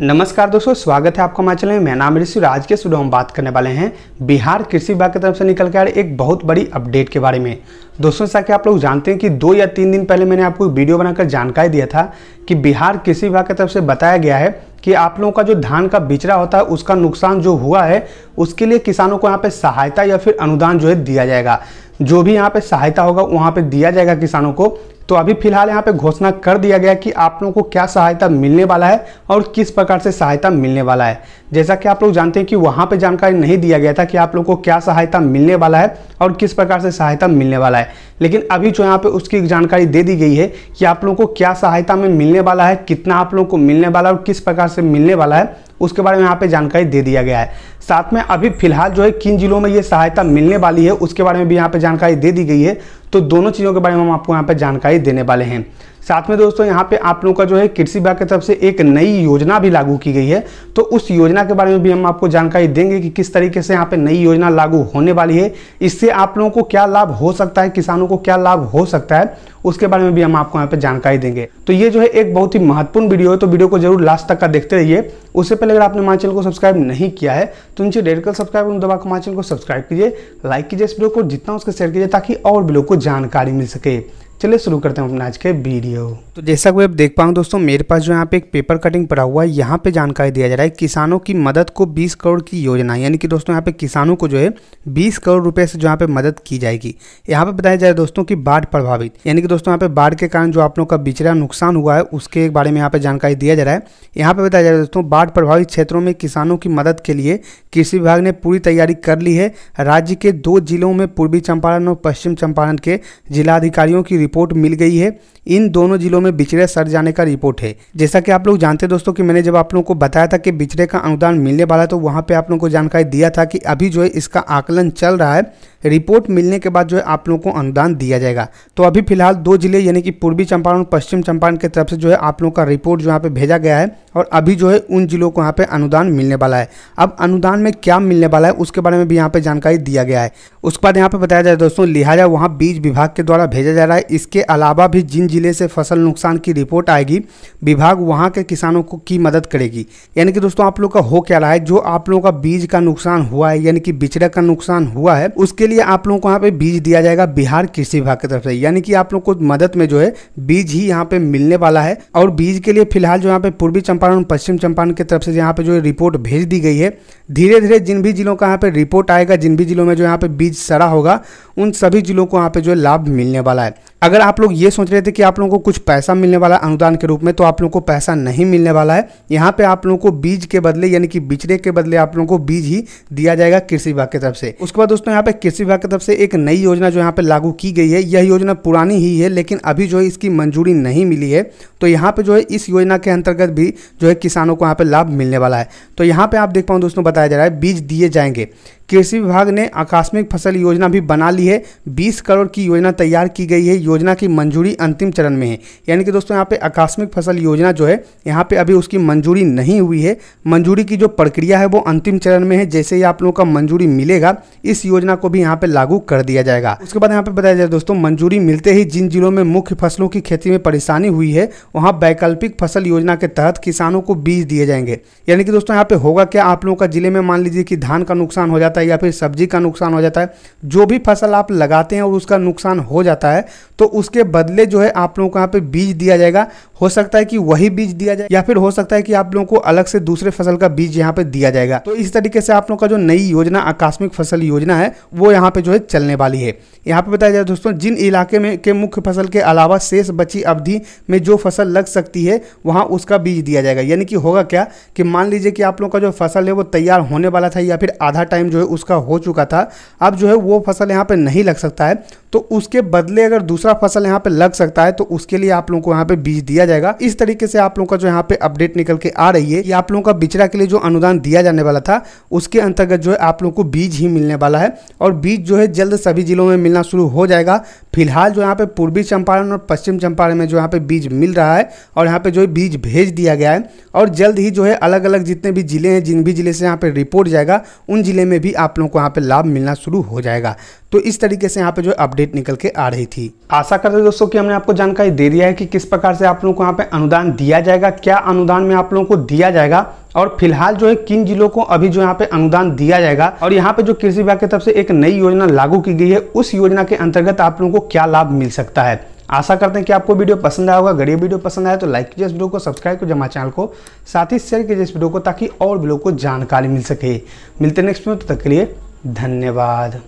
नमस्कार दोस्तों स्वागत है आपका माचल में मैं नाम ऋषि आज के स्टूडियो हम बात करने वाले हैं बिहार कृषि विभाग की तरफ से निकल के आ रही एक बहुत बड़ी अपडेट के बारे में दोस्तों जैसा कि आप लोग जानते हैं कि दो या तीन दिन पहले मैंने आपको वीडियो बनाकर जानकारी दिया था कि बिहार कृषि विभाग की तरफ से बताया गया है कि आप लोगों का जो धान का बिचरा होता है उसका नुकसान जो हुआ है उसके लिए किसानों को यहाँ पे सहायता या फिर अनुदान जो है दिया जाएगा जो भी यहाँ पे सहायता होगा वहाँ पे दिया जाएगा किसानों को तो अभी फिलहाल यहाँ पे घोषणा कर दिया गया कि आप लोगों को क्या सहायता मिलने वाला है और किस प्रकार से सहायता मिलने वाला है जैसा कि आप लोग जानते हैं कि वहाँ पे जानकारी नहीं दिया गया था कि आप लोगों को क्या सहायता मिलने वाला है और किस प्रकार से सहायता मिलने वाला है लेकिन अभी जो यहाँ पे उसकी जानकारी दे दी गई है कि आप लोगों को क्या सहायता में मिलने वाला है कितना आप लोगों को मिलने वाला है और किस प्रकार से मिलने वाला है उसके बारे में यहाँ पे जानकारी दे दिया गया है साथ में अभी फिलहाल जो है किन जिलों में ये सहायता मिलने वाली है उसके बारे में भी यहाँ पे जानकारी दे दी गई है तो दोनों चीज़ों के बारे में हम आपको यहाँ पर जानकारी देने वाले हैं साथ में दोस्तों यहाँ पे आप लोगों का जो है कृषि विभाग की तरफ से एक नई योजना भी लागू की गई है तो उस योजना के बारे में भी हम आपको जानकारी देंगे कि किस तरीके से यहाँ पे नई योजना लागू होने वाली है इससे आप लोगों को क्या लाभ हो सकता है किसानों को क्या लाभ हो सकता है उसके बारे में भी हम आपको यहाँ पे जानकारी देंगे तो ये जो है एक बहुत ही महत्वपूर्ण वीडियो है तो वीडियो को जरूर लास्ट तक का देखते रहिए उससे पहले अगर आपने हमारे चैनल को सब्सक्राइब नहीं किया है तो नीचे रेड कल सब्सक्राइब दबा हमारे चैनल को सब्सक्राइब कीजिए लाइक कीजिए इस वीडियो को जितना उसके शेयर कीजिए ताकि और वीडियो को जानकारी मिल सके चलिए शुरू करते हैं अपना आज के वीडियो तो जैसा कि आप देख पाऊँ दोस्तों मेरे पास जो यहाँ पे एक पेपर कटिंग पड़ा हुआ है यहाँ पे जानकारी दिया जा रहा है किसानों की मदद को 20 करोड़ की योजना यानी कि दोस्तों यहाँ पे किसानों को जो है 20 करोड़ रुपए से जो यहाँ पे मदद की जाएगी यहाँ पे बताया जा रहा है दोस्तों की बाढ़ प्रभावित यानी कि दोस्तों यहाँ पे बाढ़ के कारण जो आप लोग का बिचरा नुकसान हुआ है उसके बारे में यहाँ पे जानकारी दिया जा रहा है यहाँ पे बताया जा रहा है दोस्तों बाढ़ प्रभावित क्षेत्रों में किसानों की मदद के लिए कृषि विभाग ने पूरी तैयारी कर ली है राज्य के दो जिलों में पूर्वी चंपारण और पश्चिम चंपारण के जिलाधिकारियों की रिपोर्ट मिल गई है इन दोनों जिलों में बिचड़े सर जाने का रिपोर्ट है जैसा कि आप लोग जानते हैं दोस्तों कि मैंने जब आप लोगों को बताया था कि बिचड़े का अनुदान मिलने वाला तो वहाँ पर आप लोगों को जानकारी दिया था कि अभी जो है इसका आकलन चल रहा है रिपोर्ट मिलने के बाद जो है आप लोगों को अनुदान दिया जाएगा तो अभी फिलहाल दो जिले यानी कि पूर्वी चंपारण और पश्चिम चंपारण की तरफ से जो है आप लोगों का रिपोर्ट जो यहाँ पे भेजा गया है और अभी जो है उन जिलों को यहाँ पे अनुदान मिलने वाला है अब अनुदान में क्या मिलने वाला है उसके बारे में भी यहाँ पे जानकारी दिया गया है उसके बाद यहाँ पे बताया जाए दोस्तों लिहाजा वहाँ बीज विभाग के द्वारा भेजा जा रहा है इसके अलावा भी जिन जिले से फसल नुकसान की रिपोर्ट आएगी विभाग वहाँ के किसानों को की मदद करेगी यानी कि दोस्तों आप लोग का हो क्या रहा है जो आप लोगों का बीज का नुकसान हुआ है यानी कि बिचड़ा का नुकसान हुआ है उसके लिए लिए आप लोगों को यहाँ पे बीज दिया जाएगा बिहार कृषि विभाग की तरफ से यानी कि आप लोग को मदद में जो है बीज ही यहाँ पे मिलने वाला है और बीज के लिए फिलहाल जो यहाँ पे पूर्वी चंपारण और पश्चिम चंपारण की तरफ से यहाँ पे जो रिपोर्ट भेज दी गई है धीरे धीरे जिन भी जिलों का यहाँ पे रिपोर्ट आएगा जिन भी जिलों में जो यहाँ पे बीज सड़ा होगा उन सभी जिलों को यहाँ पे जो लाभ मिलने वाला है अगर आप लोग ये सोच रहे थे कि आप लोगों को कुछ पैसा मिलने वाला है अनुदान के रूप में तो आप लोगों को पैसा नहीं मिलने वाला है यहाँ पे आप लोगों को बीज के बदले यानी कि बिचरे के बदले आप लोगों को बीज ही दिया जाएगा कृषि विभाग की तरफ से उसके बाद दोस्तों यहाँ पे कृषि विभाग की तरफ से एक नई योजना जो यहाँ पे लागू की गई है यह योजना पुरानी ही है लेकिन अभी जो है इसकी मंजूरी नहीं मिली है तो यहाँ पे जो है इस योजना के अंतर्गत भी जो है किसानों को यहाँ पे लाभ मिलने वाला है तो यहाँ पे आप देख पाओ दोस्तों बताया जा रहा है बीज दिए जाएंगे कृषि विभाग ने आकस्मिक फसल योजना भी बना ली है बीस करोड़ की योजना तैयार की गई है योजना की मंजूरी अंतिम चरण में है यानी कि दोस्तों यहाँ पे आकस्मिक फसल योजना जो है यहाँ पे अभी उसकी मंजूरी नहीं हुई है मंजूरी की जो प्रक्रिया है वो अंतिम चरण में है जैसे ही आप लोगों का मंजूरी मिलेगा इस योजना को भी यहाँ पे लागू कर दिया जाएगा उसके बाद यहाँ पे बताया जाए दोस्तों मंजूरी मिलते ही जिन जिलों में मुख्य फसलों की खेती में परेशानी हुई है वहाँ वैकल्पिक फसल योजना के तहत किसानों को बीज दिए जाएंगे यानी कि दोस्तों यहाँ पे होगा क्या आप लोगों का जिले में मान लीजिए कि धान का नुकसान हो जाता जाता है या फिर सब्जी का नुकसान हो जाता है जो भी फसल आप लगाते हैं और उसका नुकसान हो जाता है तो उसके बदले जो है आप लोगों को यहाँ पे बीज दिया जाएगा हो सकता है कि वही बीज दिया जाए या फिर हो सकता है कि आप लोगों को अलग से दूसरे फसल का बीज यहाँ पे दिया जाएगा तो इस तरीके से आप लोगों का जो नई योजना आकस्मिक फसल योजना है वो यहाँ पे जो है चलने वाली है यहाँ पे बताया जाए दोस्तों जिन इलाके में के मुख्य फसल के अलावा शेष बची अवधि में जो फसल लग सकती है वहाँ उसका बीज दिया जाएगा यानी कि होगा क्या कि मान लीजिए कि आप लोगों का जो फसल है वो तैयार होने वाला था या फिर आधा टाइम जो है उसका हो चुका था अब जो है वो फसल यहाँ पर नहीं लग सकता है तो उसके बदले अगर दूसरा फसल यहाँ पर लग सकता है तो उसके लिए आप लोगों को यहाँ पर बीज दिया जाएगा जाएगा इस तरीके से आप लोगों का जो यहाँ पे अपडेट निकल के आ रही है आप लोगों का बिचरा के लिए जो अनुदान दिया जाने वाला था उसके अंतर्गत जो है आप लोगों को बीज ही मिलने वाला है और बीज जो है जल्द सभी जिलों में मिलना शुरू हो जाएगा फिलहाल जो यहाँ पे पूर्वी चंपारण और पश्चिम चंपारण में जो यहाँ पे बीज मिल रहा है और यहाँ पे जो है बीज भेज दिया गया है और जल्द ही जो है अलग अलग जितने भी ज़िले हैं जिन भी ज़िले से यहाँ पे रिपोर्ट जाएगा उन ज़िले में भी आप लोगों को यहाँ पे लाभ मिलना शुरू हो जाएगा तो इस तरीके से यहाँ पे जो अपडेट निकल के आ रही थी आशा करते हैं दोस्तों कि हमने आपको जानकारी दे दिया है कि किस प्रकार से आप लोगों को यहाँ पे अनुदान दिया जाएगा क्या अनुदान में आप लोगों को दिया जाएगा और फिलहाल जो है किन जिलों को अभी जो यहाँ पे अनुदान दिया जाएगा और यहाँ पे जो कृषि विभाग की तरफ से एक नई योजना लागू की गई है उस योजना के अंतर्गत आप लोगों को क्या लाभ मिल सकता है आशा करते हैं कि आपको वीडियो पसंद आया होगा अगर ये वीडियो पसंद आया तो लाइक कीजिए इस वीडियो को सब्सक्राइब कीजिए हमारे चैनल को साथ ही शेयर कीजिए इस वीडियो को ताकि और भी लोगों को जानकारी मिल सके मिलते नेक्स्ट वीडियो तक के लिए धन्यवाद